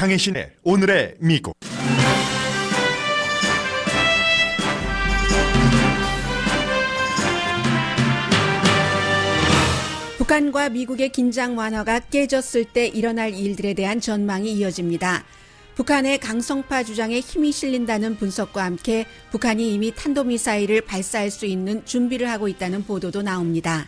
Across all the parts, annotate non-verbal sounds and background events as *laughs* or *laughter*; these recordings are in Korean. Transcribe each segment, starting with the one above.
강혜신의 오늘의 미국 북한과 미국의 긴장 완화가 깨졌을 때 일어날 일들에 대한 전망이 이어집니다. 북한의 강성파 주장에 힘이 실린다는 분석과 함께 북한이 이미 탄도미사일을 발사할 수 있는 준비를 하고 있다는 보도도 나옵니다.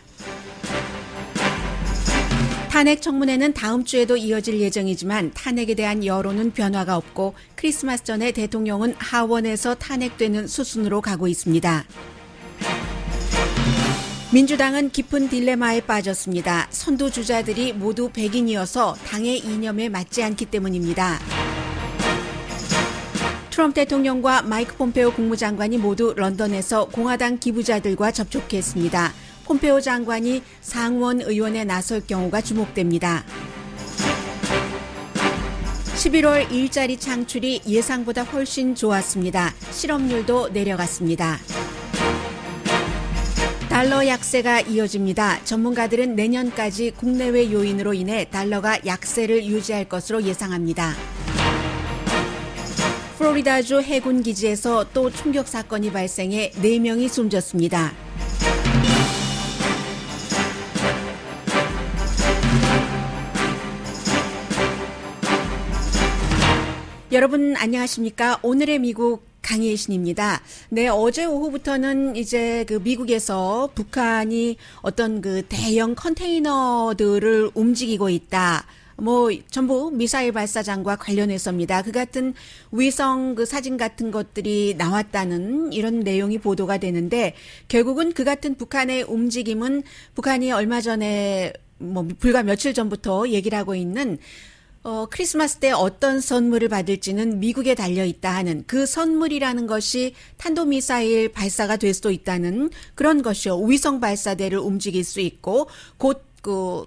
탄핵 청문회는 다음 주에도 이어질 예정이지만 탄핵에 대한 여론은 변화가 없고 크리스마스 전에 대통령은 하원에서 탄핵되는 수순으로 가고 있습니다. 민주당은 깊은 딜레마에 빠졌습니다. 선두 주자들이 모두 백인이어서 당의 이념에 맞지 않기 때문입니다. 트럼프 대통령과 마이크 폼페오 국무장관이 모두 런던에서 공화당 기부자들과 접촉했습니다. 폼페오 장관이 상원 의원에 나설 경우가 주목됩니다. 11월 일자리 창출이 예상보다 훨씬 좋았습니다. 실업률도 내려갔습니다. 달러 약세가 이어집니다. 전문가들은 내년까지 국내외 요인으로 인해 달러가 약세를 유지할 것으로 예상합니다. 플로리다주 해군 기지에서 또 충격 사건이 발생해 4명이 숨졌습니다. 여러분 안녕하십니까? 오늘의 미국 강혜신입니다. 네, 어제 오후부터는 이제 그 미국에서 북한이 어떤 그 대형 컨테이너들을 움직이고 있다. 뭐 전부 미사일 발사장과 관련해서입니다. 그 같은 위성 그 사진 같은 것들이 나왔다는 이런 내용이 보도가 되는데 결국은 그 같은 북한의 움직임은 북한이 얼마 전에 뭐 불과 며칠 전부터 얘기를 하고 있는 어, 크리스마스 때 어떤 선물을 받을지는 미국에 달려 있다 하는 그 선물이라는 것이 탄도미사일 발사가 될 수도 있다는 그런 것이요. 위성 발사대를 움직일 수 있고 곧그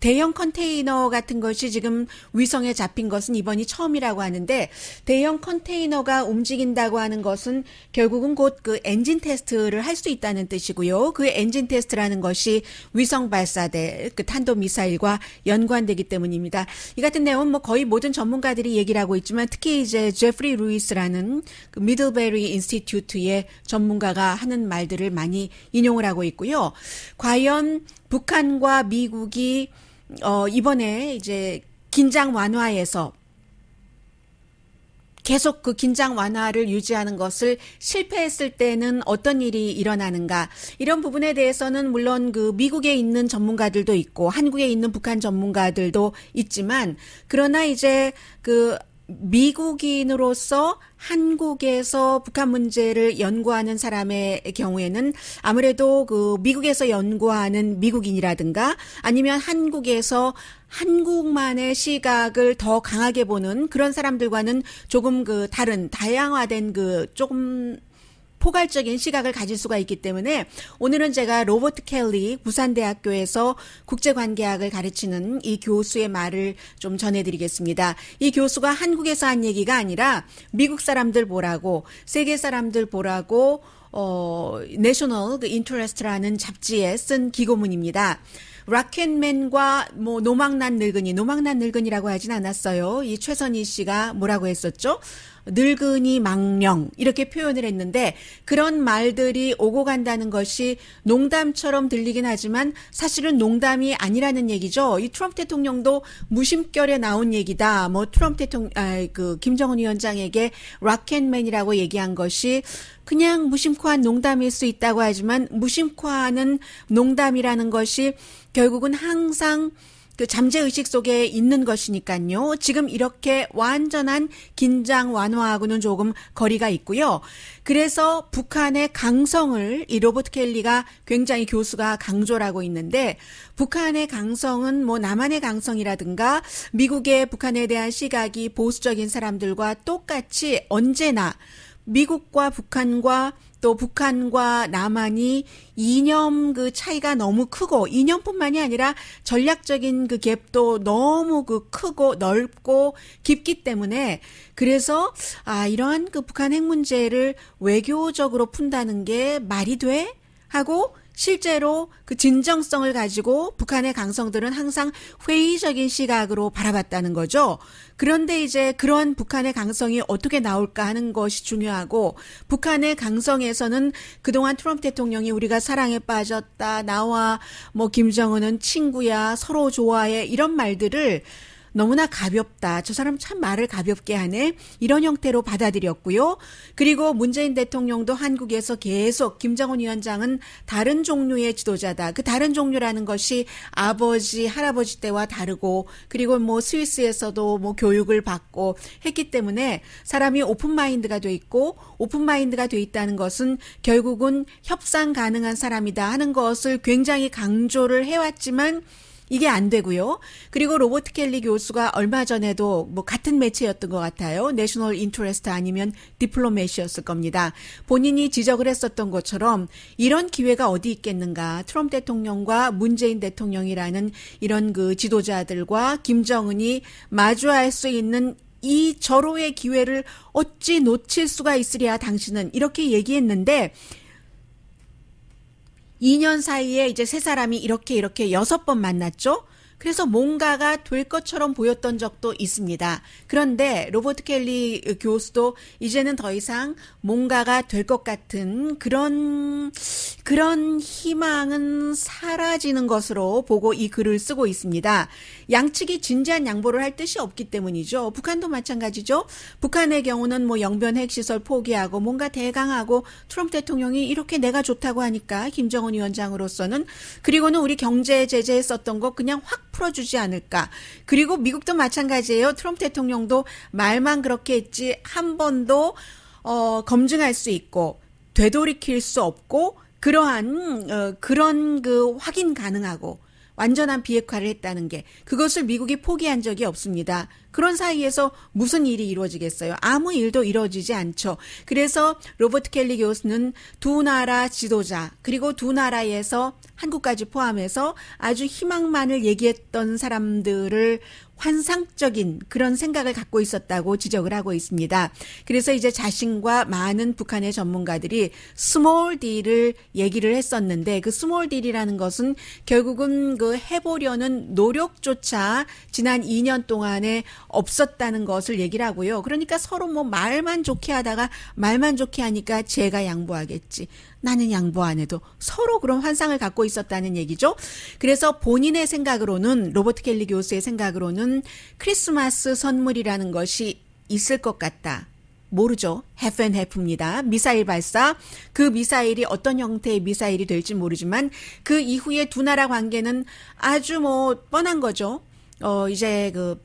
대형 컨테이너 같은 것이 지금 위성에 잡힌 것은 이번이 처음이라고 하는데 대형 컨테이너가 움직인다고 하는 것은 결국은 곧 그 엔진 테스트를 할 수 있다는 뜻이고요. 그 엔진 테스트라는 것이 위성 발사대 그 탄도 미사일과 연관되기 때문입니다. 이 같은 내용은 뭐 거의 모든 전문가들이 얘기를 하고 있지만 특히 이제 제프리 루이스라는 그 미들베리 인스티튜트의 전문가가 하는 말들을 많이 인용을 하고 있고요. 과연 북한과 미국이 어 이번에 이제 긴장 완화에서 계속 그 긴장 완화를 유지하는 것을 실패했을 때는 어떤 일이 일어나는가 이런 부분에 대해서는 물론 그 미국에 있는 전문가들도 있고 한국에 있는 북한 전문가들도 있지만 그러나 이제 그 미국인으로서 한국에서 북한 문제를 연구하는 사람의 경우에는 아무래도 그 미국에서 연구하는 미국인이라든가 아니면 한국에서 한국만의 시각을 더 강하게 보는 그런 사람들과는 조금 그 다른 다양화된 그 조금 포괄적인 시각을 가질 수가 있기 때문에 오늘은 제가 로버트 켈리 부산대학교에서 국제관계학을 가르치는 이 교수의 말을 좀 전해드리겠습니다. 이 교수가 한국에서 한 얘기가 아니라 미국 사람들 보라고 세계 사람들 보라고 어, National i n t e r e s t 라는 잡지에 쓴 기고문입니다. 락앤맨과 뭐 노망난 늙은이, 노망난 늙은이라고 하진 않았어요. 이 최선희 씨가 뭐라고 했었죠? 늙은이 망령 이렇게 표현을 했는데 그런 말들이 오고 간다는 것이 농담처럼 들리긴 하지만 사실은 농담이 아니라는 얘기죠. 이 트럼프 대통령도 무심결에 나온 얘기다. 뭐 트럼프 대통령 아그 김정은 위원장에게 락앤맨이라고 얘기한 것이 그냥 무심코한 농담일 수 있다고 하지만 무심코하는 농담이라는 것이 결국은 항상 그 잠재의식 속에 있는 것이니까요. 지금 이렇게 완전한 긴장 완화하고는 조금 거리가 있고요. 그래서 북한의 강성을 이 로버트 켈리가 굉장히 교수가 강조를 하고 있는데 북한의 강성은 뭐 남한의 강성이라든가 미국의 북한에 대한 시각이 보수적인 사람들과 똑같이 언제나 미국과 북한과 또 북한과 남한이 이념 그 차이가 너무 크고 이념뿐만이 아니라 전략적인 그 갭도 너무 그 크고 넓고 깊기 때문에 그래서 아 이러한 그 북한 핵 문제를 외교적으로 푼다는 게 말이 돼 하고 실제로 그 진정성을 가지고 북한의 강성들은 항상 회의적인 시각으로 바라봤다는 거죠. 그런데 이제 그런 북한의 강성이 어떻게 나올까 하는 것이 중요하고 북한의 강성에서는 그동안 트럼프 대통령이 우리가 사랑에 빠졌다 나와 뭐 김정은은 친구야 서로 좋아해 이런 말들을 너무나 가볍다. 저 사람 참 말을 가볍게 하네. 이런 형태로 받아들였고요. 그리고 문재인 대통령도 한국에서 계속 김정은 위원장은 다른 종류의 지도자다. 그 다른 종류라는 것이 아버지, 할아버지 때와 다르고 그리고 뭐 스위스에서도 뭐 교육을 받고 했기 때문에 사람이 오픈 마인드가 돼 있고 오픈 마인드가 돼 있다는 것은 결국은 협상 가능한 사람이다 하는 것을 굉장히 강조를 해왔지만 이게 안 되고요. 그리고 로버트 켈리 교수가 얼마 전에도 뭐 같은 매체였던 것 같아요. 내셔널 인터레스트 아니면 디플로메시였을 겁니다. 본인이 지적을 했었던 것처럼 이런 기회가 어디 있겠는가. 트럼프 대통령과 문재인 대통령이라는 이런 그 지도자들과 김정은이 마주할 수 있는 이 절호의 기회를 어찌 놓칠 수가 있으랴 당신은 이렇게 얘기했는데 2년 사이에 이제 세 사람이 이렇게 이렇게 여섯 번 만났죠? 그래서 뭔가가 될 것처럼 보였던 적도 있습니다. 그런데 로버트 켈리 교수도 이제는 더 이상 뭔가가 될 것 같은 그런 그런 희망은 사라지는 것으로 보고 이 글을 쓰고 있습니다. 양측이 진지한 양보를 할 뜻이 없기 때문이죠. 북한도 마찬가지죠. 북한의 경우는 뭐 영변 핵시설 포기하고 뭔가 대강하고 트럼프 대통령이 이렇게 내가 좋다고 하니까 김정은 위원장으로서는 그리고는 우리 경제 제재에 썼던 거 그냥 확 풀어주지 않을까. 그리고 미국도 마찬가지예요. 트럼프 대통령도 말만 그렇게 했지 한 번도 어, 검증할 수 있고 되돌이킬 수 없고 그러한 음, 어, 그런 그 확인 가능하고 완전한 비핵화를 했다는 게 그것을 미국이 포기한 적이 없습니다. 그런 사이에서 무슨 일이 이루어지겠어요? 아무 일도 이루어지지 않죠. 그래서 로버트 켈리 교수는 두 나라 지도자 그리고 두 나라에서 한국까지 포함해서 아주 희망만을 얘기했던 사람들을 환상적인 그런 생각을 갖고 있었다고 지적을 하고 있습니다. 그래서 이제 자신과 많은 북한의 전문가들이 스몰 딜을 얘기를 했었는데 그 스몰 딜이라는 것은 결국은 그 해보려는 노력조차 지난 2년 동안에 없었다는 것을 얘기를 하고요. 그러니까 서로 뭐 말만 좋게 하다가 말만 좋게 하니까 제가 양보하겠지. 나는 양보 안 해도 서로 그런 환상을 갖고 있었다는 얘기죠. 그래서 본인의 생각으로는 로버트 켈리 교수의 생각으로는 크리스마스 선물이라는 것이 있을 것 같다. 모르죠. 해프앤해프입니다. 미사일 발사. 그 미사일이 어떤 형태의 미사일이 될지 모르지만 그 이후에 두 나라 관계는 아주 뭐 뻔한 거죠. 어 이제 그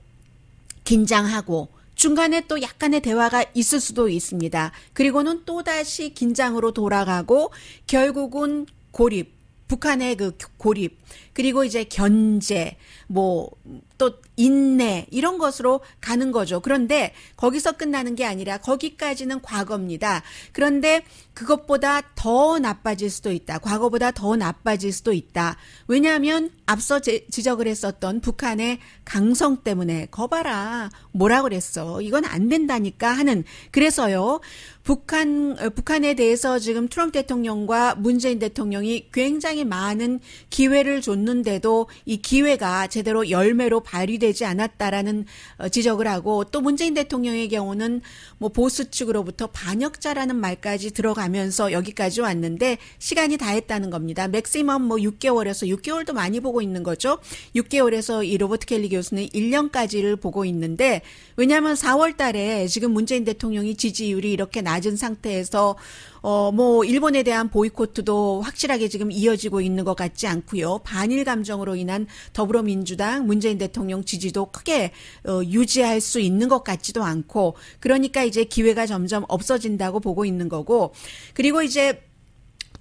긴장하고 중간에 또 약간의 대화가 있을 수도 있습니다. 그리고는 또다시 긴장으로 돌아가고 결국은 고립, 북한의 그 고립, 그리고 이제 견제, 뭐, 또 인내, 이런 것으로 가는 거죠. 그런데 거기서 끝나는 게 아니라 거기까지는 과거입니다. 그런데 그것보다 더 나빠질 수도 있다. 과거보다 더 나빠질 수도 있다. 왜냐하면 앞서 제, 지적을 했었던 북한의 강성 때문에 거봐라. 뭐라 그랬어. 이건 안 된다니까 하는. 그래서요. 북한 어, 북한에 대해서 지금 트럼프 대통령과 문재인 대통령이 굉장히 많은 기회를 줬는데도 이 기회가 제대로 열매로 발휘되지 않았다라는 어, 지적을 하고 또 문재인 대통령의 경우는 뭐 보수 측으로부터 반역자라는 말까지 들어가면서 여기까지 왔는데 시간이 다 했다는 겁니다. 맥시멈 뭐 6개월에서 6개월도 많이 보고 있는 거죠. 6개월에서 이 로버트 켈리 교수는 1년까지를 보고 있는데 왜냐하면 4월 달에 지금 문재인 대통령이 지지율이 이렇게 낮은 상태에서 어 뭐 일본에 대한 보이코트도 확실하게 지금 이어지고 있는 것 같지 않고요. 반일 감정으로 인한 더불어민주당 문재인 대통령 지지도 크게 어, 유지할 수 있는 것 같지도 않고 그러니까 이제 기회가 점점 없어진다고 보고 있는 거고 그리고 이제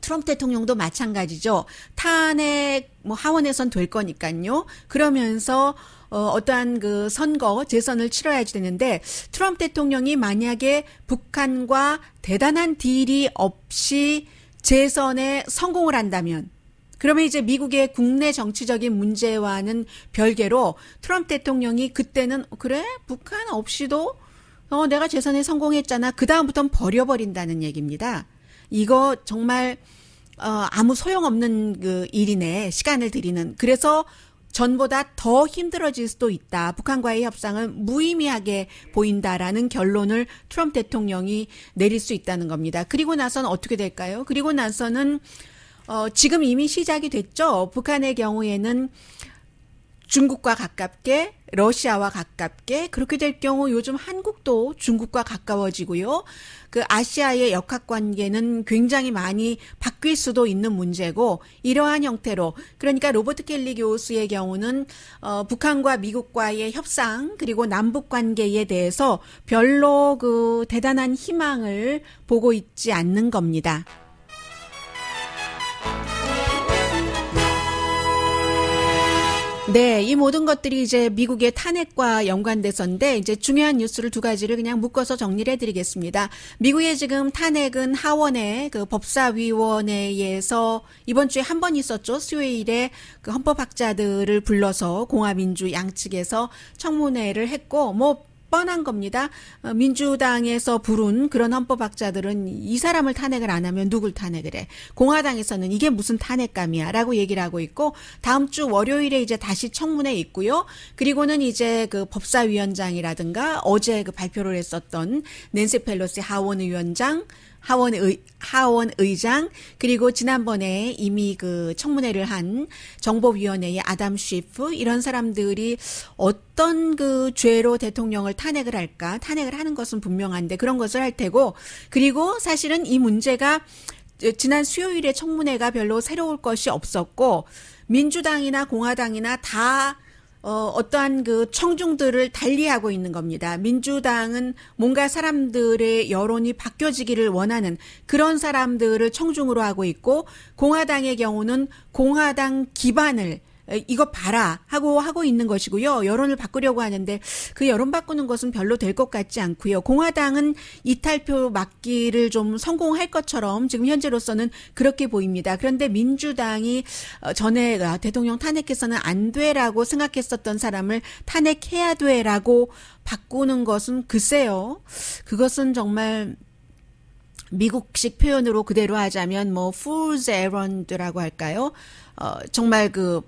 트럼프 대통령도 마찬가지죠. 탄핵 뭐 하원에선 될 거니까요. 그러면서 어, 어떠한 그 선거, 재선을 치러야지 되는데 트럼프 대통령이 만약에 북한과 대단한 딜이 없이 재선에 성공을 한다면 그러면 이제 미국의 국내 정치적인 문제와는 별개로 트럼프 대통령이 그때는 그래 북한 없이도 어 내가 재선에 성공했잖아 그 다음부터는 버려버린다는 얘기입니다. 이거 정말 어 아무 소용없는 그 일이네 시간을 들이는 그래서 전보다 더 힘들어질 수도 있다. 북한과의 협상은 무의미하게 보인다라는 결론을 트럼프 대통령이 내릴 수 있다는 겁니다. 그리고 나선 어떻게 될까요? 그리고 나서는 어, 지금 이미 시작이 됐죠. 북한의 경우에는 중국과 가깝게 러시아와 가깝게 그렇게 될 경우 요즘 한국도 중국과 가까워지고요. 그 아시아의 역학 관계는 굉장히 많이 바뀔 수도 있는 문제고 이러한 형태로 그러니까 로버트 켈리 교수의 경우는 어 북한과 미국과의 협상 그리고 남북 관계에 대해서 별로 그 대단한 희망을 보고 있지 않는 겁니다. 네, 이 모든 것들이 이제 미국의 탄핵과 연관돼서인데 이제 중요한 뉴스를 두 가지를 그냥 묶어서 정리를 해드리겠습니다. 미국의 지금 탄핵은 하원의 그 법사위원회에서 이번 주에 한 번 있었죠. 수요일에 그 헌법학자들을 불러서 공화민주 양측에서 청문회를 했고 뭐 뻔한 겁니다. 어, 민주당에서 부른 그런 헌법학자들은 이 사람을 탄핵을 안 하면 누굴 탄핵을 해. 공화당에서는 이게 무슨 탄핵감이야 라고 얘기를 하고 있고 다음 주 월요일에 이제 다시 청문회 있고요. 그리고는 이제 그 법사위원장이라든가 어제 그 발표를 했었던 낸세 펠로시 하원 의원장 하원 의 하원 의장 그리고 지난번에 이미 그 청문회를 한 정보위원회의 아담 쉬프 이런 사람들이 어떤 그 죄로 대통령을 탄핵을 할까 탄핵을 하는 것은 분명한데 그런 것을 할 테고 그리고 사실은 이 문제가 지난 수요일에 청문회가 별로 새로울 것이 없었고 민주당이나 공화당이나 다 어, 어떠한 그 청중들을 달리하고 있는 겁니다. 민주당은 뭔가 사람들의 여론이 바뀌어지기를 원하는 그런 사람들을 청중으로 하고 있고 공화당의 경우는 공화당 기반을 이거 봐라 하고 하고 있는 것이고요. 여론을 바꾸려고 하는데 그 여론 바꾸는 것은 별로 될 것 같지 않고요. 공화당은 이탈표 막기를 좀 성공할 것처럼 지금 현재로서는 그렇게 보입니다. 그런데 민주당이 어, 전에 아, 대통령 탄핵해서는 안 돼라고 생각했었던 사람을 탄핵해야 돼라고 바꾸는 것은 글쎄요. 그것은 정말 미국식 표현으로 그대로 하자면 뭐 fool's errand라고 할까요? 어, 정말 그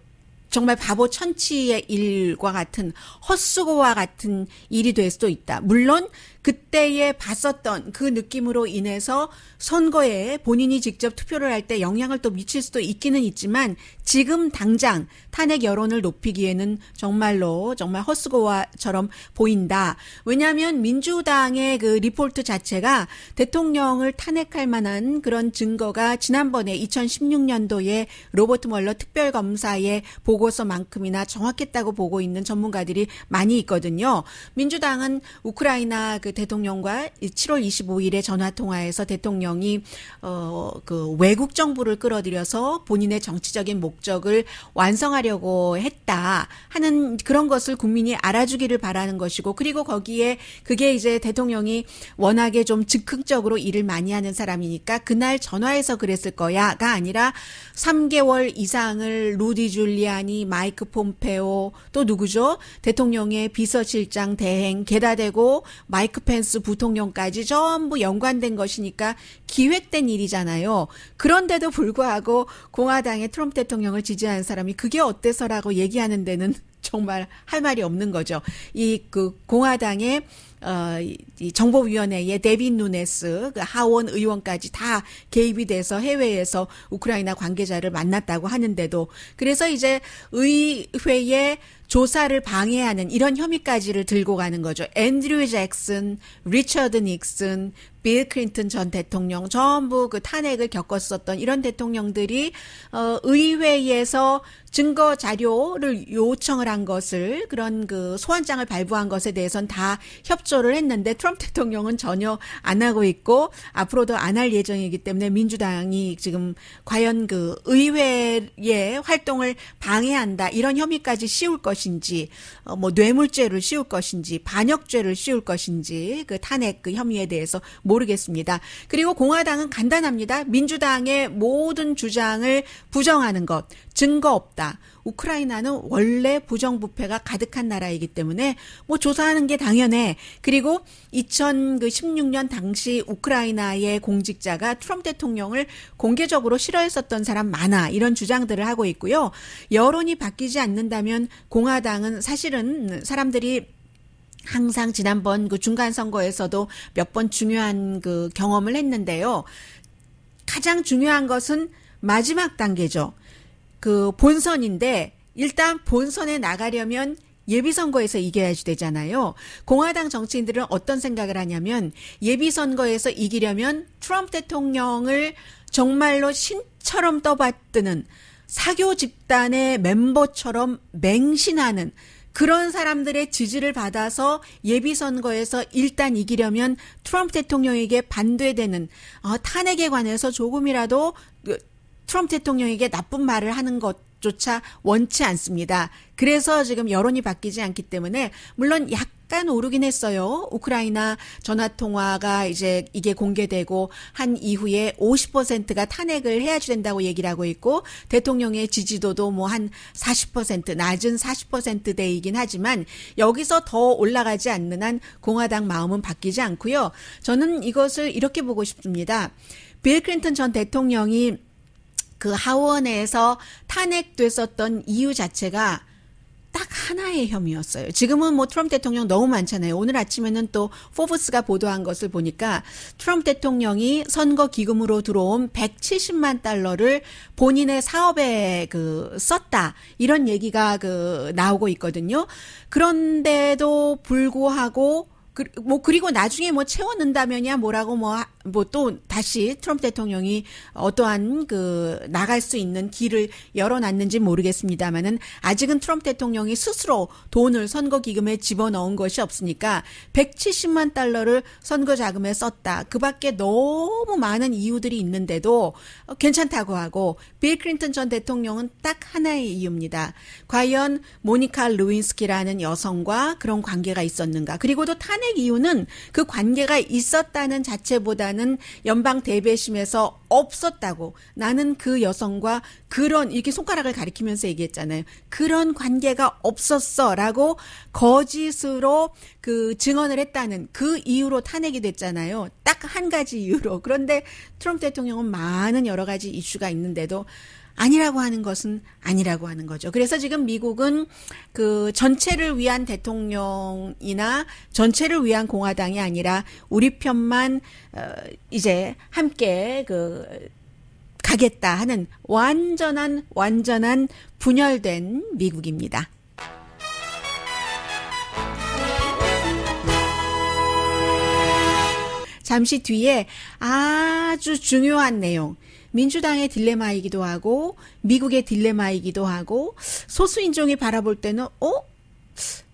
정말 바보 천치의 일과 같은 헛수고와 같은 일이 될 수도 있다. 물론 그때에 봤었던 그 느낌으로 인해서 선거에 본인이 직접 투표를 할 때 영향을 또 미칠 수도 있기는 있지만 지금 당장 탄핵 여론을 높이기에는 정말로 정말 허수고와처럼 보인다. 왜냐하면 민주당의 그 리포트 자체가 대통령을 탄핵할 만한 그런 증거가 지난번에 2016년도에 로버트 멀러 특별검사의 보고서만큼이나 정확했다고 보고 있는 전문가들이 많이 있거든요. 민주당은 우크라이나 그 대통령과 7월 25일에 전화 통화에서 대통령이 어 그 외국 정부를 끌어들여서 본인의 정치적인 목 목적을 완성하려고 했다 하는 그런 것을 국민이 알아주기를 바라는 것이고 그리고 거기에 그게 이제 대통령이 워낙에 좀 즉흥적으로 일을 많이 하는 사람이니까 그날 전화해서 그랬을 거야가 아니라 3개월 이상을 루디 줄리안이 마이크 폼페오 또 누구죠? 대통령의 비서실장 대행 게다대고 마이크 펜스 부통령까지 전부 연관된 것이니까 기획된 일이잖아요. 그런데도 불구하고 공화당의 트럼프 대통령 대통령을 지지는 사람이 그게 어때서라고 얘기하는 데는 *laughs* 정말 할 말이 없는 거죠. 이 그 공화당의 어, 이 정보위원회의 데빈 누네스, 그 하원 의원까지 다 개입이 돼서 해외에서 우크라이나 관계자를 만났다고 하는데도 그래서 이제 의회의 조사를 방해하는 이런 혐의까지를 들고 가는 거죠. 앤드류 잭슨, 리처드 닉슨, 빌 클린턴 전 대통령 전부 그 탄핵을 겪었었던 이런 대통령들이 어 의회에서 증거 자료를 요청을 한 것을 그런 그 소환장을 발부한 것에 대해선 다 협조를 했는데 트럼프 대통령은 전혀 안 하고 있고 앞으로도 안 할 예정이기 때문에 민주당이 지금 과연 그 의회의 활동을 방해한다 이런 혐의까지 씌울 것 것인지 어, 뭐 뇌물죄를 씌울 것인지 반역죄를 씌울 것인지 그 탄핵 그 혐의에 대해서 모르겠습니다. 그리고 공화당은 간단합니다. 민주당의 모든 주장을 부정하는 것 증거 없다. 우크라이나는 원래 부정부패가 가득한 나라이기 때문에 뭐 조사하는 게 당연해. 그리고 2016년 당시 우크라이나의 공직자가 트럼프 대통령을 공개적으로 싫어했었던 사람 많아. 이런 주장들을 하고 있고요. 여론이 바뀌지 않는다면 공화당은 사실은 사람들이 항상 지난번 그 중간 선거에서도 몇 번 중요한 그 경험을 했는데요. 가장 중요한 것은 마지막 단계죠. 그 본선인데 일단 본선에 나가려면 예비선거에서 이겨야지 되잖아요. 공화당 정치인들은 어떤 생각을 하냐면 예비선거에서 이기려면 트럼프 대통령을 정말로 신처럼 떠받드는 사교 집단의 멤버처럼 맹신하는 그런 사람들의 지지를 받아서 예비선거에서 일단 이기려면 트럼프 대통령에게 반대되는 아, 탄핵에 관해서 조금이라도 트럼프 대통령에게 나쁜 말을 하는 것 조차 원치 않습니다. 그래서 지금 여론이 바뀌지 않기 때문에 물론 약간 오르긴 했어요. 우크라이나 전화 통화가 이제 이게 공개되고 한 이후에 50%가 탄핵을 해야 된다고 얘기를 하고 있고 대통령의 지지도도 뭐 한 40% 낮은 40%대이긴 하지만 여기서 더 올라가지 않는 한 공화당 마음은 바뀌지 않고요. 저는 이것을 이렇게 보고 싶습니다. 빌 클린턴 전 대통령이 그 하원에서 탄핵됐었던 이유 자체가 딱 하나의 혐의였어요. 지금은 뭐 트럼프 대통령 너무 많잖아요. 오늘 아침에는 또 포브스가 보도한 것을 보니까 트럼프 대통령이 선거 기금으로 들어온 170만 달러를 본인의 사업에 그 썼다. 이런 얘기가 그 나오고 있거든요. 그런데도 불구하고 그, 뭐 그리고 나중에 뭐 채워 넣는다면야 뭐라고 뭐뭐또 다시 트럼프 대통령이 어떠한 그 나갈 수 있는 길을 열어놨는지 모르겠습니다만은 아직은 트럼프 대통령이 스스로 돈을 선거 기금에 집어넣은 것이 없으니까 170만 달러를 선거 자금에 썼다. 그밖에 너무 많은 이유들이 있는데도 괜찮다고 하고 빌 클린턴 전 대통령은 딱 하나의 이유입니다. 과연 모니카 루인스키라는 여성과 그런 관계가 있었는가? 그리고 또 탄핵 탄핵 이유는 그 관계가 있었다는 자체보다는 연방 대배심에서 없었다고 나는 그 여성과 그런 이렇게 손가락을 가리키면서 얘기했잖아요. 그런 관계가 없었어라고 거짓으로 그 증언을 했다는 그 이유로 탄핵이 됐잖아요. 딱 한 가지 이유로. 그런데 트럼프 대통령은 많은 여러 가지 이슈가 있는데도 아니라고 하는 것은 아니라고 하는 거죠. 그래서 지금 미국은 그 전체를 위한 대통령이나 전체를 위한 공화당이 아니라 우리 편만 어 이제 함께 그 가겠다 하는 완전한 완전한 분열된 미국입니다. 잠시 뒤에 아주 중요한 내용 민주당의 딜레마이기도 하고 미국의 딜레마이기도 하고 소수인종이 바라볼 때는 어?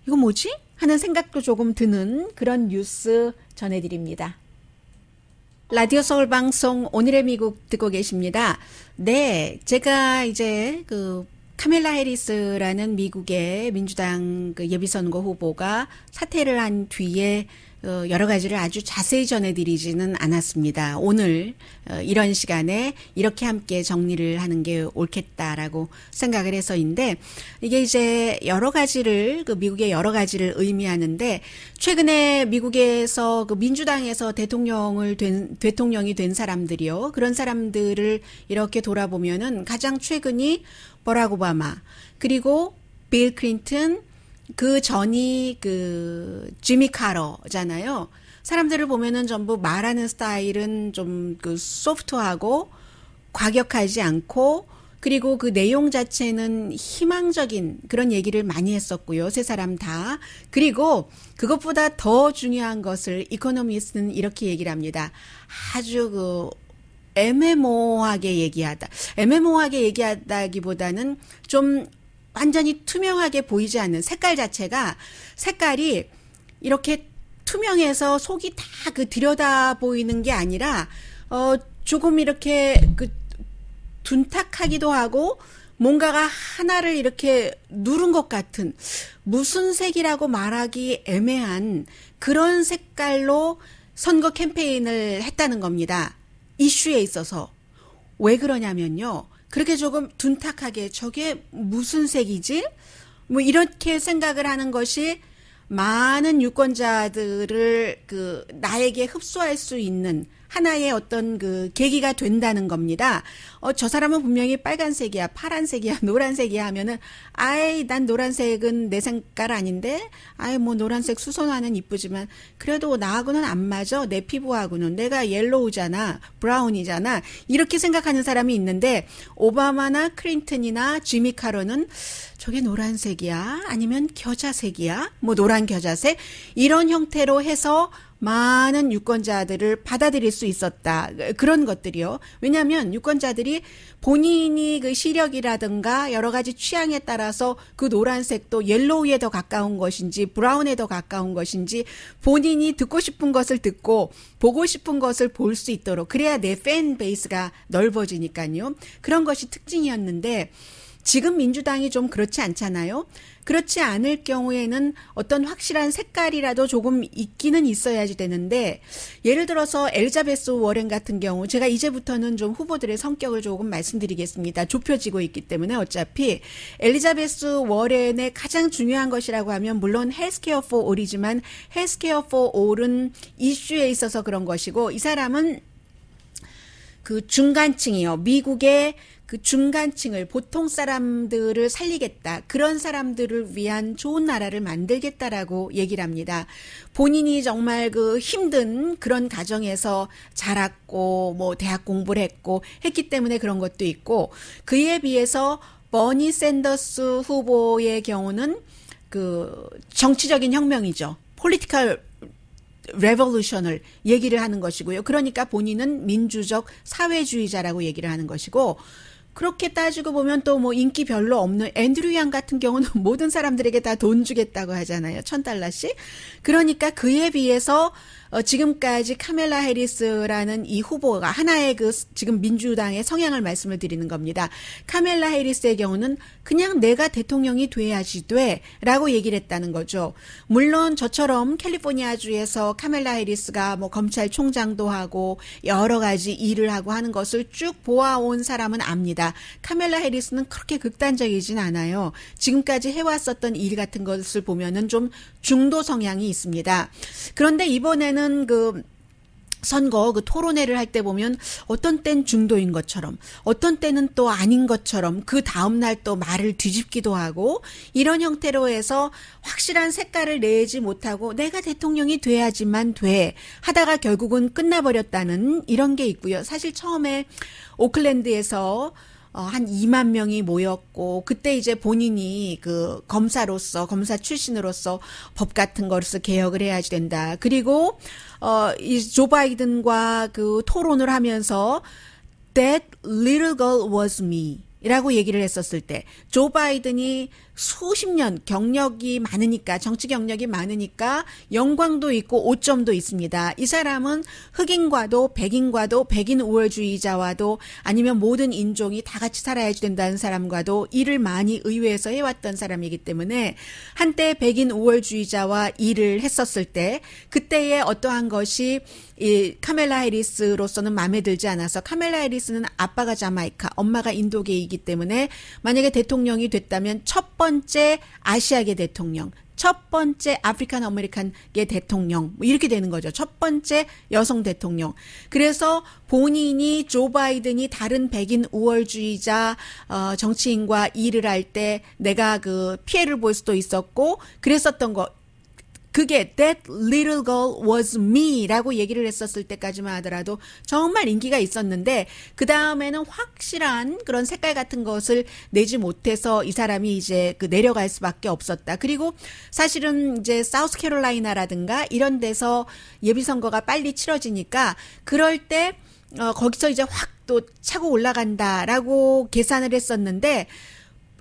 이거 뭐지? 하는 생각도 조금 드는 그런 뉴스 전해드립니다. 라디오 서울 방송 오늘의 미국 듣고 계십니다. 네, 제가 이제 그 카멜라 해리스라는 미국의 민주당 그 예비선거 후보가 사퇴를 한 뒤에 어, 여러 가지를 아주 자세히 전해드리지는 않았습니다. 오늘 어, 이런 시간에 이렇게 함께 정리를 하는 게 옳겠다라고 생각을 해서인데 이게 이제 여러 가지를 그 미국의 여러 가지를 의미하는데 최근에 미국에서 그 민주당에서 대통령을 된 대통령이 된 사람들이요 그런 사람들을 이렇게 돌아보면은 가장 최근이 버락 오바마 그리고 빌클린튼그 전이 그 지미 카러잖아요. 사람들을 보면은 전부 말하는 스타일은 좀 그 소프트하고 과격하지 않고 그리고 그 내용 자체는 희망적인 그런 얘기를 많이 했었고요. 세 사람 다. 그리고 그것보다 더 중요한 것을 이코노미스트는 이렇게 얘기를 합니다. 아주 그 애매모호하게 얘기하다. 애매모호하게 얘기하다기보다는 좀 완전히 투명하게 보이지 않는 색깔 자체가 색깔이 이렇게 투명해서 속이 다 그 들여다 보이는 게 아니라 어 조금 이렇게 그 둔탁하기도 하고 뭔가가 하나를 이렇게 누른 것 같은 무슨 색이라고 말하기 애매한 그런 색깔로 선거 캠페인을 했다는 겁니다. 이슈에 있어서 왜 그러냐면요. 그렇게 조금 둔탁하게 저게 무슨 색이지? 뭐 이렇게 생각을 하는 것이 많은 유권자들을 그 나에게 흡수할 수 있는 하나의 어떤 그 계기가 된다는 겁니다. 어, 저 사람은 분명히 빨간색이야, 파란색이야, *laughs* 노란색이야 하면은, 아이, 난 노란색은 내 색깔 아닌데, 아이, 뭐 노란색 수선화는 이쁘지만, 그래도 나하고는 안 맞아. 내 피부하고는. 내가 옐로우잖아, 브라운이잖아. 이렇게 생각하는 사람이 있는데, 오바마나 크린튼이나 지미 카로는, 저게 노란색이야? 아니면 겨자색이야? 뭐 노란 겨자색? 이런 형태로 해서, 많은 유권자들을 받아들일 수 있었다. 그런 것들이요. 왜냐하면 유권자들이 본인이 그 시력이라든가 여러 가지 취향에 따라서 그 노란색도 옐로우에 더 가까운 것인지 브라운에 더 가까운 것인지 본인이 듣고 싶은 것을 듣고 보고 싶은 것을 볼 수 있도록 그래야 내 팬 베이스가 넓어지니까요. 그런 것이 특징이었는데 지금 민주당이 좀 그렇지 않잖아요. 그렇지 않을 경우에는 어떤 확실한 색깔이라도 조금 있기는 있어야지 되는데 예를 들어서 엘자베스 워렌 같은 경우 제가 이제부터는 좀 후보들의 성격을 조금 말씀드리겠습니다. 좁혀지고 있기 때문에 어차피 엘리자베스 워렌의 가장 중요한 것이라고 하면 물론 헬스케어 포 올이지만 헬스케어 포 올은 이슈에 있어서 그런 것이고 이 사람은 그 중간층이요. 미국의 그 중간층을 보통 사람들을 살리겠다. 그런 사람들을 위한 좋은 나라를 만들겠다라고 얘기를 합니다. 본인이 정말 그 힘든 그런 가정에서 자랐고 뭐 대학 공부를 했고 했기 때문에 그런 것도 있고 그에 비해서 버니 샌더스 후보의 경우는 그 정치적인 혁명이죠. 폴리티컬 레볼루션을 얘기를 하는 것이고요. 그러니까 본인은 민주적 사회주의자라고 얘기를 하는 것이고 그렇게 따지고 보면 또 뭐 인기 별로 없는 앤드류 양 같은 경우는 *laughs* 모든 사람들에게 다 돈 주겠다고 하잖아요. 천 달러씩. 그러니까 그에 비해서 어, 지금까지 카멜라 해리스라는 이 후보가 하나의 그 지금 민주당의 성향을 말씀을 드리는 겁니다. 카멜라 해리스의 경우는 그냥 내가 대통령이 돼야지 돼라고 얘기를 했다는 거죠. 물론 저처럼 캘리포니아주에서 카멜라 해리스가 뭐 검찰총장도 하고 여러 가지 일을 하고 하는 것을 쭉 보아온 사람은 압니다. 카멜라 해리스는 그렇게 극단적이진 않아요. 지금까지 해왔었던 일 같은 것을 보면은 좀 중도 성향이 있습니다. 그런데 이번에는 많은 그 선거 그 토론회를 할 때 보면 어떤 땐 중도인 것처럼 어떤 때는 또 아닌 것처럼 그 다음 날 또 말을 뒤집기도 하고 이런 형태로 해서 확실한 색깔을 내지 못하고 내가 대통령이 돼야지만 돼 하다가 결국은 끝나버렸다는 이런 게 있고요. 사실 처음에 오클랜드에서 어, 한 2만 명이 모였고 그때 이제 본인이 그 검사로서 검사 출신으로서 법 같은 것을 개혁을 해야지 된다. 그리고 어이조 바이든과 그 토론을 하면서 that little girl was me. 이라고 얘기를 했었을 때, 조 바이든이 수십 년 경력이 많으니까 정치 경력이 많으니까 영광도 있고 오점도 있습니다. 이 사람은 흑인과도 백인과도 백인 우월주의자와도 아니면 모든 인종이 다 같이 살아야지 된다는 사람과도 일을 많이 의회에서 해왔던 사람이기 때문에 한때 백인 우월주의자와 일을 했었을 때 그때의 어떠한 것이 이 카멜라 해리스로서는 마음에 들지 않아서 카멜라 해리스는 아빠가 자마이카, 엄마가 인도계이기 때문에 만약에 대통령이 됐다면 첫 번째 아시아계 대통령, 첫 번째 아프리칸 아메리칸계 대통령 뭐 이렇게 되는 거죠. 첫 번째 여성 대통령. 그래서 본인이 조 바이든이 다른 백인 우월주의자 어, 정치인과 일을 할 때 내가 그 피해를 볼 수도 있었고 그랬었던 거 그게 That Little Girl Was Me라고 얘기를 했었을 때까지만 하더라도 정말 인기가 있었는데 그 다음에는 확실한 그런 색깔 같은 것을 내지 못해서 이 사람이 이제 그 내려갈 수밖에 없었다. 그리고 사실은 이제 사우스캐롤라이나라든가 이런 데서 예비 선거가 빨리 치러지니까 그럴 때 어, 거기서 이제 확 또 차고 올라간다라고 계산을 했었는데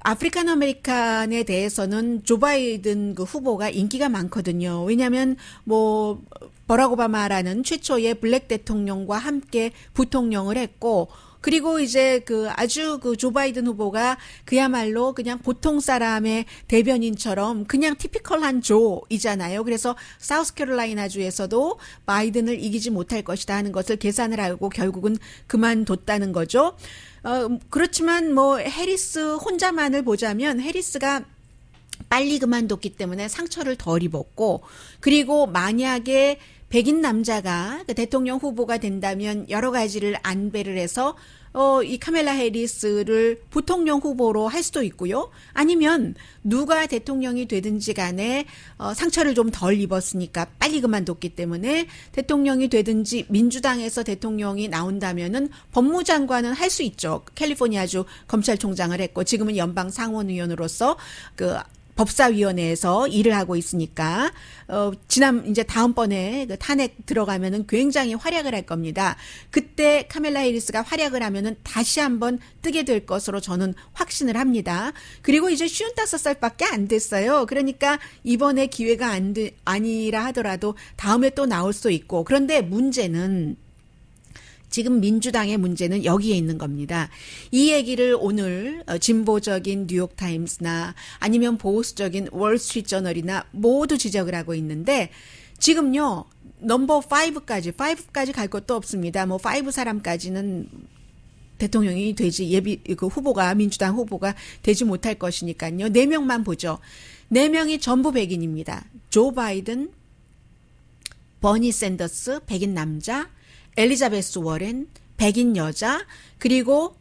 아프리칸 아메리칸에 대해서는 조 바이든 그 후보가 인기가 많거든요. 왜냐하면 뭐 버락 오바마라는 최초의 블랙 대통령과 함께 부통령을 했고 그리고 이제 그 아주 그조 바이든 후보가 그야말로 그냥 보통 사람의 대변인처럼 그냥 티피컬한 조이잖아요. 그래서 사우스캐롤라이나주에서도 바이든을 이기지 못할 것이다 하는 것을 계산을 하고 결국은 그만뒀다는 거죠. 어, 음, 그렇지만 뭐 해리스 혼자만을 보자면 해리스가 빨리 그만뒀기 때문에 상처를 덜 입었고 그리고 만약에 백인 남자가 그 대통령 후보가 된다면 여러 가지를 안배를 해서 어, 이 카멜라 해리스를 부통령 후보로 할 수도 있고요. 아니면 누가 대통령이 되든지 간에 어, 상처를 좀 덜 입었으니까 빨리 그만뒀기 때문에 대통령이 되든지 민주당에서 대통령이 나온다면은 법무장관은 할 수 있죠. 캘리포니아주 검찰총장을 했고 지금은 연방 상원의원으로서 그 법사위원회에서 일을 하고 있으니까 어 지난 이제 다음번에 그 탄핵 들어가면은 굉장히 활약을 할 겁니다. 그때 카멜라 해리스가 활약을 하면은 다시 한번 뜨게 될 것으로 저는 확신을 합니다. 그리고 이제 쉬운 55살밖에 안 됐어요. 그러니까 이번에 기회가 안 되, 아니라 하더라도 다음에 또 나올 수 있고 그런데 문제는 지금 민주당의 문제는 여기에 있는 겁니다. 이 얘기를 오늘 어, 진보적인 뉴욕타임스나 아니면 보수적인 월스트리트저널이나 모두 지적을 하고 있는데 지금요. 넘버 5까지 5까지 갈 것도 없습니다. 뭐5 사람까지는 대통령이 되지 예비 그 후보가 민주당 후보가 되지 못할 것이니까요. 네 명만 보죠. 네 명이 전부 백인입니다. 조 바이든, 버니 샌더스 백인 남자, 엘리자베스 워렌, 백인 여자, 그리고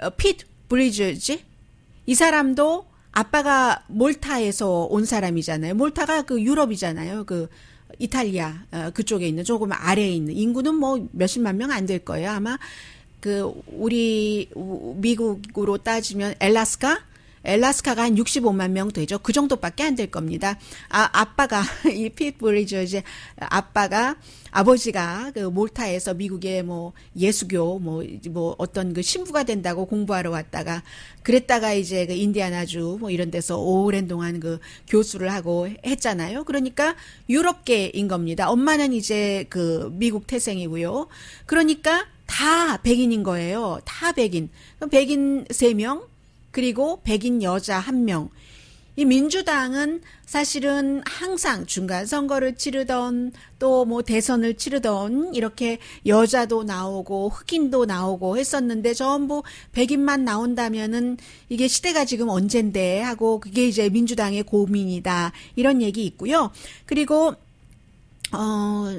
어, 핏 브리즈지 이 사람도 아빠가 몰타에서 온 사람이잖아요. 몰타가 그 유럽이잖아요. 그 이탈리아 어, 그쪽에 있는 조금 아래에 있는 인구는 뭐 몇십만 명 안 될 거예요. 아마 그 우리 미국으로 따지면 엘라스카 엘라스카가 한 65만 명 되죠. 그 정도밖에 안 될 겁니다. 아, 아빠가 *laughs* 이핏브리저제 아빠가 아버지가 그 몰타에서 미국의 뭐 예수교 뭐뭐 뭐 어떤 그 신부가 된다고 공부하러 왔다가 그랬다가 이제 그 인디아나주 뭐 이런 데서 오랜 동안 그 교수를 하고 했잖아요. 그러니까 유럽계인 겁니다. 엄마는 이제 그 미국 태생이고요. 그러니까 다 백인인 거예요. 다 백인. 백인 세명 그리고 백인 여자 한 명. 이 민주당은 사실은 항상 중간 선거를 치르던 또 뭐 대선을 치르던 이렇게 여자도 나오고 흑인도 나오고 했었는데 전부 백인만 나온다면은 이게 시대가 지금 언젠데 하고 그게 이제 민주당의 고민이다 이런 얘기 있고요. 그리고 어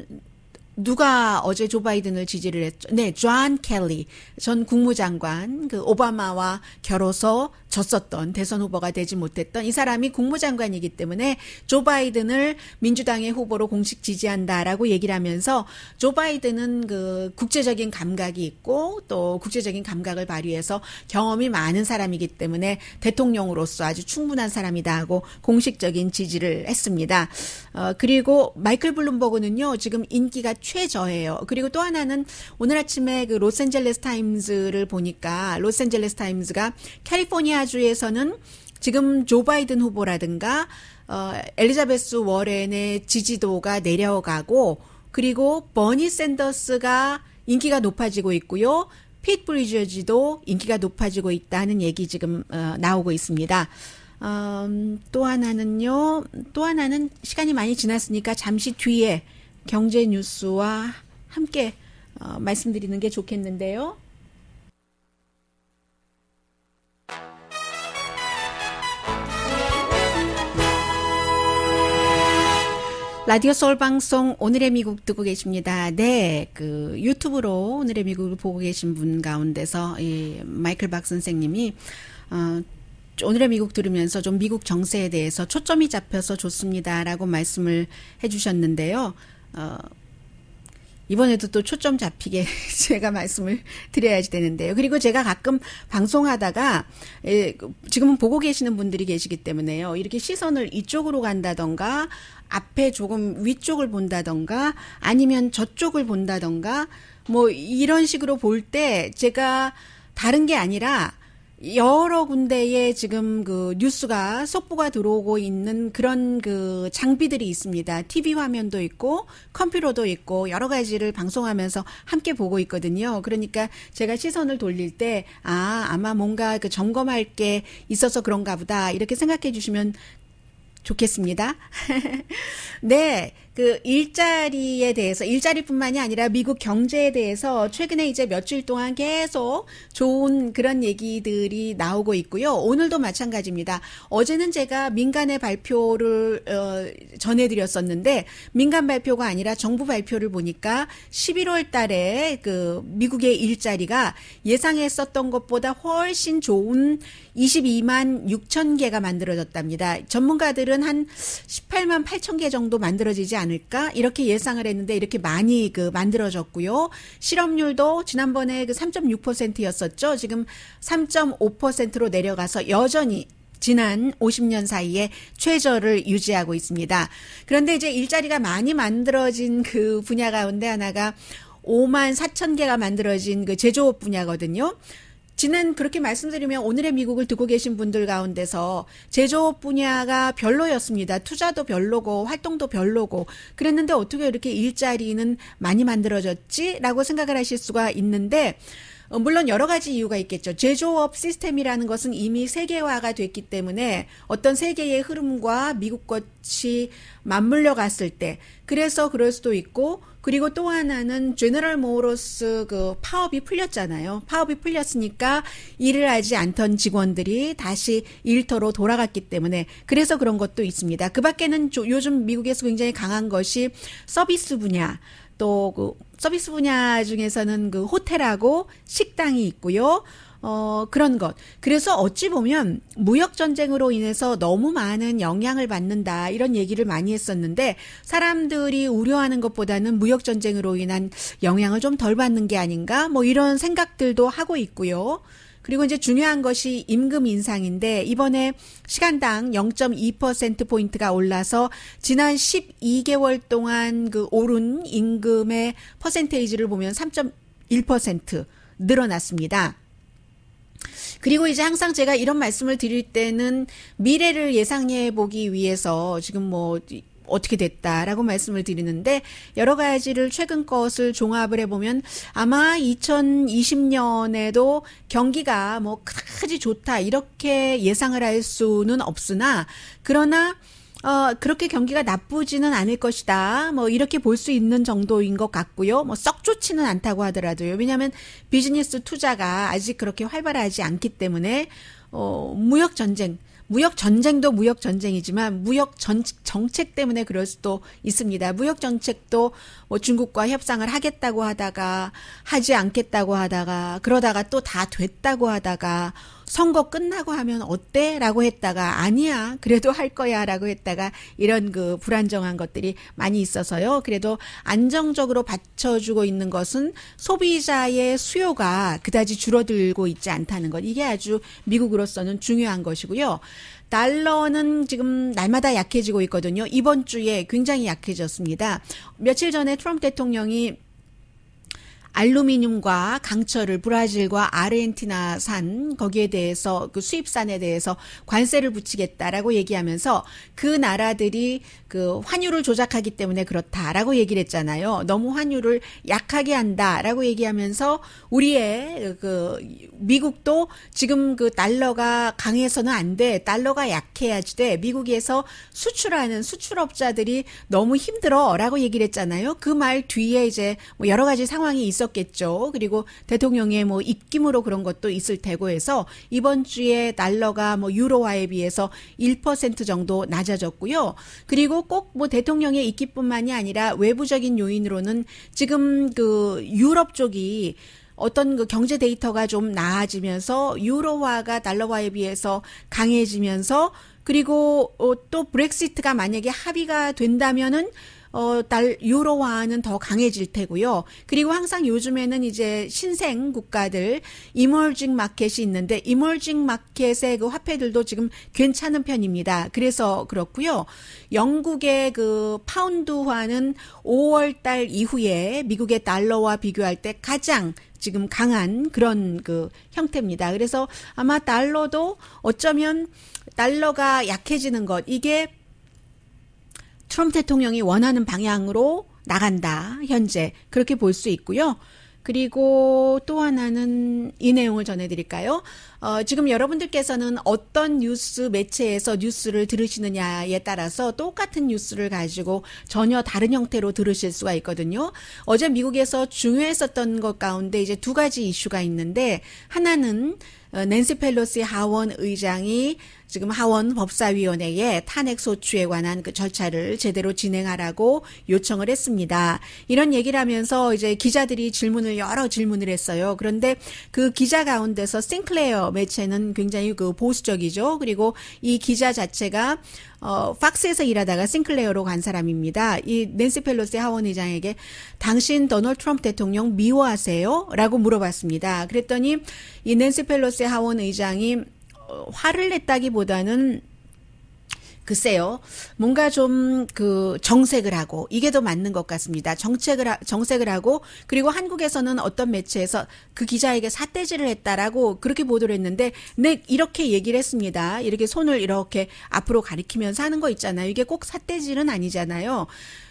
누가 어제 조 바이든을 지지를 했죠? 네, 존 켈리 전 국무장관 그 오바마와 겨뤄서 졌었던 대선 후보가 되지 못했던 이 사람이 국무장관이기 때문에 조 바이든을 민주당의 후보로 공식 지지한다라고 얘기를 하면서 조 바이든은 그 국제적인 감각이 있고 또 국제적인 감각을 발휘해서 경험이 많은 사람이기 때문에 대통령으로서 아주 충분한 사람이다 하고 공식적인 지지를 했습니다. 어, 그리고 마이클 블룸버그는요 지금 인기가 최저예요. 그리고 또 하나는 오늘 아침에 그 로스앤젤레스 타임즈를 보니까 로스앤젤레스 타임즈가 캘리포니아 주에서는 지금 조 바이든 후보라든가 어 엘리자베스 워렌의 지지도가 내려가고 그리고 버니 샌더스가 인기가 높아지고 있고요. 핏 브리저지도 인기가 높아지고 있다는 얘기 지금 어, 나오고 있습니다. 음, 또 하나는요. 또 하나는 시간이 많이 지났으니까 잠시 뒤에 경제 뉴스와 함께 어, 말씀드리는 게 좋겠는데요. 라디오 서울 방송 오늘의 미국 듣고 계십니다. 네, 그 유튜브로 오늘의 미국을 보고 계신 분 가운데서 이 마이클 박 선생님이 어, 오늘의 미국 들으면서 좀 미국 정세에 대해서 초점이 잡혀서 좋습니다라고 말씀을 해주셨는데요. 어, 이번에도 또 초점 잡히게 *laughs* 제가 말씀을 드려야지 되는데요. 그리고 제가 가끔 방송하다가 예, 지금은 보고 계시는 분들이 계시기 때문에요. 이렇게 시선을 이쪽으로 간다던가 앞에 조금 위쪽을 본다던가 아니면 저쪽을 본다던가 뭐 이런 식으로 볼 때 제가 다른 게 아니라 여러 군데에 지금 그 뉴스가 속보가 들어오고 있는 그런 그 장비들이 있습니다. TV 화면도 있고 컴퓨터도 있고 여러 가지를 방송하면서 함께 보고 있거든요. 그러니까 제가 시선을 돌릴 때 아, 아마 뭔가 그 점검할 게 있어서 그런가 보다 이렇게 생각해 주시면 좋겠습니다. *laughs* 네. 그 일자리에 대해서 일자리뿐만이 아니라 미국 경제에 대해서 최근에 이제 며칠 동안 계속 좋은 그런 얘기들이 나오고 있고요. 오늘도 마찬가지입니다. 어제는 제가 민간의 발표를 어, 전해드렸었는데 민간 발표가 아니라 정부 발표를 보니까 11월 달에 그 미국의 일자리가 예상했었던 것보다 훨씬 좋은 22만 6천 개가 만들어졌답니다. 전문가들은 한 18만 8천 개 정도 만들어지지 않을까 이렇게 예상을 했는데 이렇게 많이 그 만들어졌고요. 실업률도 지난번에 그 3.6%였었죠. 지금 3.5%로 내려가서 여전히 지난 50년 사이에 최저를 유지하고 있습니다. 그런데 이제 일자리가 많이 만들어진 그 분야 가운데 하나가 5만 4천 개가 만들어진 그 제조업 분야거든요. 지난 그렇게 말씀드리면 오늘의 미국을 듣고 계신 분들 가운데서 제조업 분야가 별로였습니다. 투자도 별로고 활동도 별로고 그랬는데 어떻게 이렇게 일자리는 많이 만들어졌지라고 생각을 하실 수가 있는데 어, 물론 여러 가지 이유가 있겠죠. 제조업 시스템이라는 것은 이미 세계화가 됐기 때문에 어떤 세계의 흐름과 미국 것이 맞물려 갔을 때 그래서 그럴 수도 있고 그리고 또 하나는 제너럴 모로스 그 파업이 풀렸잖아요. 파업이 풀렸으니까 일을 하지 않던 직원들이 다시 일터로 돌아갔기 때문에 그래서 그런 것도 있습니다. 그 밖에는 요즘 미국에서 굉장히 강한 것이 서비스 분야 또 그 서비스 분야 중에서는 그 호텔하고 식당이 있고요. 어, 그런 것. 그래서 어찌 보면 무역전쟁으로 인해서 너무 많은 영향을 받는다, 이런 얘기를 많이 했었는데, 사람들이 우려하는 것보다는 무역전쟁으로 인한 영향을 좀 덜 받는 게 아닌가, 뭐 이런 생각들도 하고 있고요. 그리고 이제 중요한 것이 임금 인상인데 이번에 시간당 0.2% 포인트가 올라서 지난 12개월 동안 그 오른 임금의 퍼센테이지를 보면 3.1% 늘어났습니다. 그리고 이제 항상 제가 이런 말씀을 드릴 때는 미래를 예상해 보기 위해서 지금 뭐 어떻게 됐다라고 말씀을 드리는데 여러 가지를 최근 것을 종합을 해보면 아마 2020년에도 경기가 뭐크다지 좋다 이렇게 예상을 할 수는 없으나 그러나 어, 그렇게 경기가 나쁘지는 않을 것이다. 뭐 이렇게 볼 수 있는 정도인 것 같고요. 뭐썩 좋지는 않다고 하더라도요. 왜냐하면 비즈니스 투자가 아직 그렇게 활발하지 않기 때문에 어, 무역 전쟁. 무역 전쟁도 무역 전쟁이지만 무역 전, 정책 때문에 그럴 수도 있습니다. 무역 정책도 뭐 중국과 협상을 하겠다고 하다가 하지 않겠다고 하다가 그러다가 또 다 됐다고 하다가 선거 끝나고 하면 어때? 라고 했다가 아니야. 그래도 할 거야. 라고 했다가 이런 그 불안정한 것들이 많이 있어서요. 그래도 안정적으로 받쳐주고 있는 것은 소비자의 수요가 그다지 줄어들고 있지 않다는 것. 이게 아주 미국으로서는 중요한 것이고요. 달러는 지금 날마다 약해지고 있거든요. 이번 주에 굉장히 약해졌습니다. 며칠 전에 트럼프 대통령이 알루미늄과 강철을 브라질과 아르헨티나산 거기에 대해서 그 수입산에 대해서 관세를 붙이겠다라고 얘기하면서 그 나라들이 그 환율을 조작하기 때문에 그렇다라고 얘기를 했잖아요. 너무 환율을 약하게 한다라고 얘기하면서 우리의 그 미국도 지금 그 달러가 강해서는 안 돼. 달러가 약해야지 돼. 미국에서 수출하는 수출업자들이 너무 힘들어라고 얘기를 했잖아요. 그 말 뒤에 이제 뭐 여러 가지 상황이 있어 있었겠죠. 그리고 대통령의 뭐 입김으로 그런 것도 있을 테고 해서 이번 주에 달러가 뭐 유로화에 비해서 1% 정도 낮아졌고요. 그리고 꼭 뭐 대통령의 입기뿐만이 아니라 외부적인 요인으로는 지금 그 유럽 쪽이 어떤 그 경제 데이터가 좀 나아지면서 유로화가 달러화에 비해서 강해지면서 그리고 어, 또 브렉시트가 만약에 합의가 된다면은 어, 달 유로화는 더 강해질 테고요. 그리고 항상 요즘에는 이제 신생 국가들 이머징 마켓이 있는데 이머징 마켓의 그 화폐들도 지금 괜찮은 편입니다. 그래서 그렇고요. 영국의 그 파운드화는 5월 달 이후에 미국의 달러와 비교할 때 가장 지금 강한 그런 그 형태입니다. 그래서 아마 달러도 어쩌면 달러가 약해지는 것 이게 트럼프 대통령이 원하는 방향으로 나간다. 현재 그렇게 볼 수 있고요. 그리고 또 하나는 이 내용을 전해드릴까요? 어, 지금 여러분들께서는 어떤 뉴스 매체에서 뉴스를 들으시느냐에 따라서 똑같은 뉴스를 가지고 전혀 다른 형태로 들으실 수가 있거든요. 어제 미국에서 중요했었던 것 가운데 이제 두 가지 이슈가 있는데 하나는 어, 낸시 펠로시 하원 의장이 지금 하원 법사위원회에 탄핵 소추에 관한 그 절차를 제대로 진행하라고 요청을 했습니다. 이런 얘기를 하면서 이제 기자들이 질문을 여러 질문을 했어요. 그런데 그 기자 가운데서 싱클레어 매체는 굉장히 그 보수적이죠. 그리고 이 기자 자체가 어, 팍스에서 일하다가 싱클레어로 간 사람입니다. 이 낸시 펠로스 하원 의장에게 당신 도널드 트럼프 대통령 미워하세요? 라고 물어봤습니다. 그랬더니 이 낸시 펠로스 하원 의장이 어, 화를 냈다기보다는 글쎄요. 그 뭔가 좀 그 정색을 하고 이게 더 맞는 것 같습니다. 정책을 하, 정색을 하고 그리고 한국에서는 어떤 매체에서 그 기자에게 사대질을 했다라고 그렇게 보도를 했는데 네 이렇게 얘기를 했습니다. 이렇게 손을 이렇게 앞으로 가리키면서 하는 거 있잖아요. 이게 꼭사대질은 아니잖아요.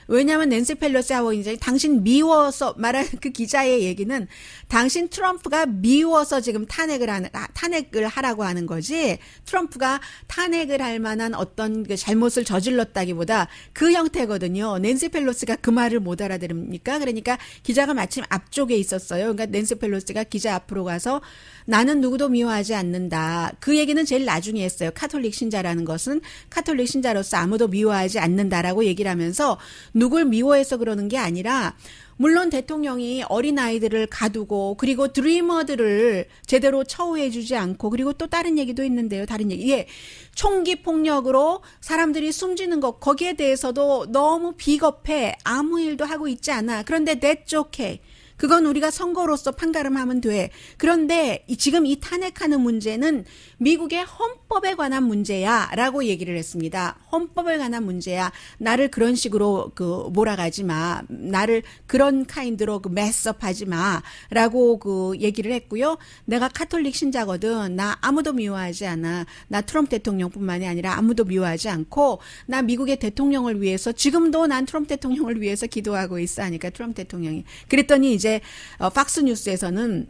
왜냐하면 낸시 펠로시 하원 인제 당신 미워서 말한 그 기자의 얘기는 당신 트럼프가 미워서 지금 탄핵을 하는 아, 탄핵을 하라고 하는 거지 트럼프가 탄핵을 할 만한 어떤 그 잘못을 저질렀다기보다 그 형태거든요. 낸시 펠로시가 그 말을 못 알아들으니까 그러니까 기자가 마침 앞쪽에 있었어요. 그러니까 낸시 펠로시가 기자 앞으로 가서 나는 누구도 미워하지 않는다. 그 얘기는 제일 나중에 했어요. 카톨릭 신자라는 것은 카톨릭 신자로서 아무도 미워하지 않는다라고 얘기를 하면서 누굴 미워해서 그러는 게 아니라 물론 대통령이 어린 아이들을 가두고 그리고 드리머들을 제대로 처우해주지 않고 그리고 또 다른 얘기도 있는데요. 다른 얘기. 예. 총기 폭력으로 사람들이 숨지는 것 거기에 대해서도 너무 비겁해 아무 일도 하고 있지 않아. 그런데 내쫓해 그건 우리가 선거로서 판가름하면 돼. 그런데 지금 이 탄핵하는 문제는 미국의 헌법에 관한 문제야라고 얘기를 했습니다. 헌법에 관한 문제야. 나를 그런 식으로 그 몰아가지 마. 나를 그런 카인드로 그스업하지 마라고 그 얘기를 했고요. 내가 카톨릭 신자거든. 나 아무도 미워하지 않아. 나 트럼프 대통령뿐만이 아니라 아무도 미워하지 않고 나 미국의 대통령을 위해서 지금도 난 트럼프 대통령을 위해서 기도하고 있어 하니까 트럼프 대통령이 그랬더니 이제 그런데 어, 팍스 뉴스에서는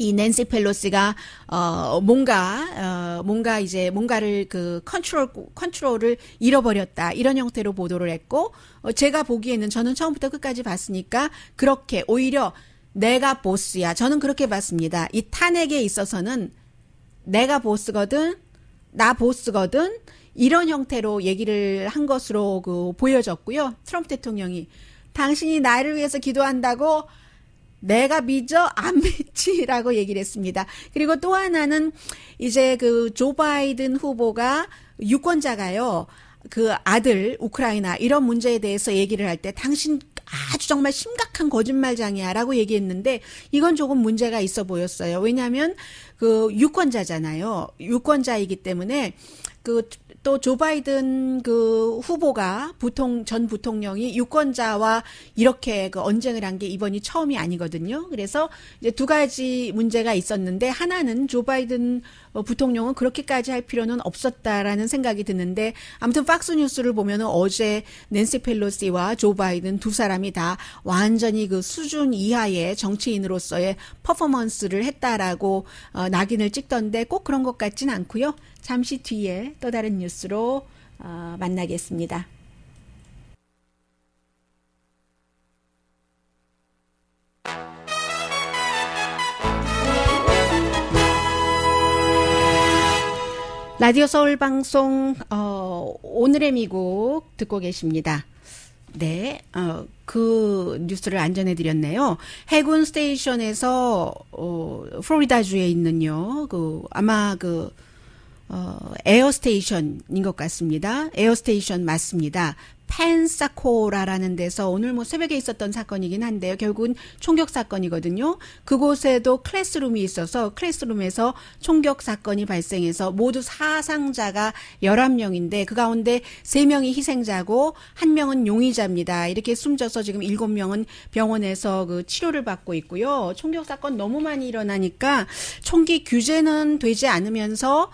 이 낸시 펠로시가 어 뭔가 어 뭔가 이제 뭔가를 그 컨트롤 컨트롤을 잃어버렸다 이런 형태로 보도를 했고 어, 제가 보기에는 저는 처음부터 끝까지 봤으니까 그렇게 오히려 내가 보스야 저는 그렇게 봤습니다 이 탄핵에 있어서는 내가 보스거든 나 보스거든 이런 형태로 얘기를 한 것으로 그 보여졌고요 트럼프 대통령이 당신이 나를 위해서 기도한다고 내가 믿어 안 *laughs* 믿지라고 얘기를 했습니다. 그리고 또 하나는 이제 그 조 바이든 후보가 유권자가요. 그 아들 우크라이나 이런 문제에 대해서 얘기를 할 때 당신 아주 정말 심각한 거짓말장이야라고 얘기했는데 이건 조금 문제가 있어 보였어요. 왜냐하면 그 유권자잖아요. 유권자이기 때문에 그또조 바이든 그 후보가 부통 전 부통령이 유권자와 이렇게 그 언쟁을 한 게 이번이 처음이 아니거든요. 그래서 이제 두 가지 문제가 있었는데 하나는 조 바이든 어, 부통령은 그렇게까지 할 필요는 없었다라는 생각이 드는데 아무튼 팍스 뉴스를 보면은 어제 낸시 펠로시와 조 바이든 두 사람이 다 완전히 그 수준 이하의 정치인으로서의 퍼포먼스를 했다라고 어, 낙인을 찍던데 꼭 그런 것 같진 않고요. 잠시 뒤에 또 다른 뉴스로 어, 만나겠습니다. 라디오 서울 방송 어, 오늘의 미국 듣고 계십니다. 네, 어, 그 뉴스를 안 전해드렸네요. 해군 스테이션에서 어, 플로리다주에 있는요, 그 아마 그 어, 에어스테이션인 것 같습니다. 에어스테이션 맞습니다. 펜사코라라는 데서 오늘 뭐 새벽에 있었던 사건이긴 한데요. 결국은 총격 사건이거든요. 그곳에도 클래스룸이 있어서 클래스룸에서 총격 사건이 발생해서 모두 사상자가 11명인데 그 가운데 3명이 희생자고 1명은 용의자입니다. 이렇게 숨져서 지금 7명은 병원에서 그 치료를 받고 있고요. 총격 사건 너무 많이 일어나니까 총기 규제는 되지 않으면서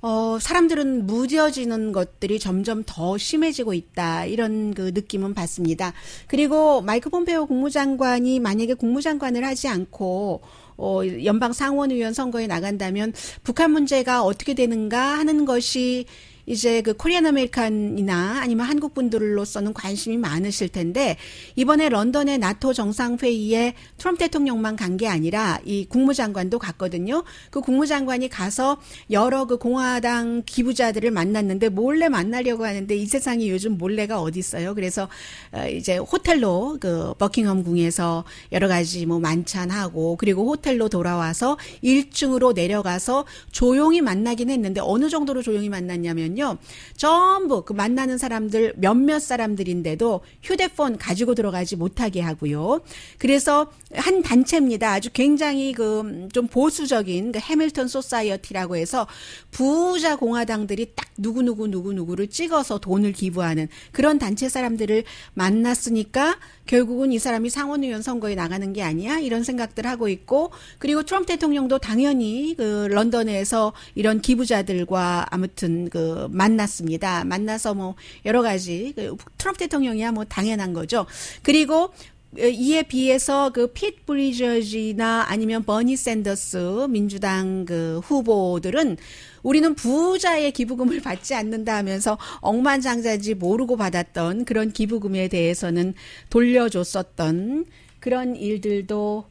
어, 사람들은 무뎌지는 것들이 점점 더 심해지고 있다. 이런 그 느낌은 받습니다. 그리고 마이크 폼페오 국무장관이 만약에 국무장관을 하지 않고 어, 연방 상원의원 선거에 나간다면 북한 문제가 어떻게 되는가 하는 것이 이제 그 코리안 아메리칸이나 아니면 한국 분들로서는 관심이 많으실 텐데 이번에 런던의 나토 정상회의에 트럼프 대통령만 간 게 아니라 이 국무장관도 갔거든요. 그 국무장관이 가서 여러 그 공화당 기부자들을 만났는데 몰래 만나려고 하는데 이세상이 요즘 몰래가 어디 있어요. 그래서 어, 이제 호텔로 그 버킹엄 궁에서 여러 가지 뭐 만찬하고 그리고 호텔로 돌아와서 1층으로 내려가서 조용히 만나긴 했는데 어느 정도로 조용히 만났냐면요. 보면요. 전부 그 만나는 사람들 몇몇 사람들인데도 휴대폰 가지고 들어가지 못하게 하고요. 그래서 한 단체입니다. 아주 굉장히 그좀 음, 보수적인 그 해밀턴 소사이어티라고 해서 부자 공화당들이 딱 누구누구 누구누구를 찍어서 돈을 기부하는 그런 단체 사람들을 만났으니까 결국은 이 사람이 상원의원 선거에 나가는 게 아니야 이런 생각들 하고 있고 그리고 트럼프 대통령도 당연히 그 런던에서 이런 기부자들과 아무튼 그 만났습니다. 만나서 뭐 여러 가지 그 트럼프 대통령이야 뭐 당연한 거죠. 그리고 이에 비해서 그 핏 브리저지나 아니면 버니 샌더스 민주당 그 후보들은 우리는 부자의 기부금을 *laughs* 받지 않는다 하면서 억만장자지 인 모르고 받았던 그런 기부금에 대해서는 돌려줬었던 그런 일들도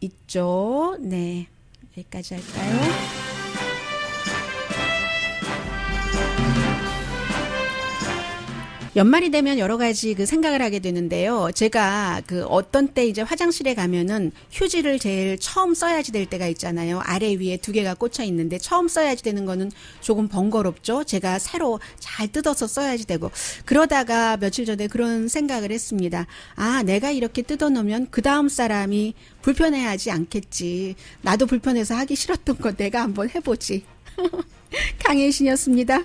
있죠. 네. 여기까지 할까요? 연말이 되면 여러 가지 그 생각을 하게 되는데요. 제가 그 어떤 때 이제 화장실에 가면은 휴지를 제일 처음 써야지 될 때가 있잖아요. 아래 위에 두 개가 꽂혀 있는데 처음 써야지 되는 거는 조금 번거롭죠. 제가 새로 잘 뜯어서 써야지 되고 그러다가 며칠 전에 그런 생각을 했습니다. 아, 내가 이렇게 뜯어 놓으면 그 다음 사람이 불편해하지 않겠지. 나도 불편해서 하기 싫었던 거 내가 한번 해보지. *laughs* 강혜신이었습니다.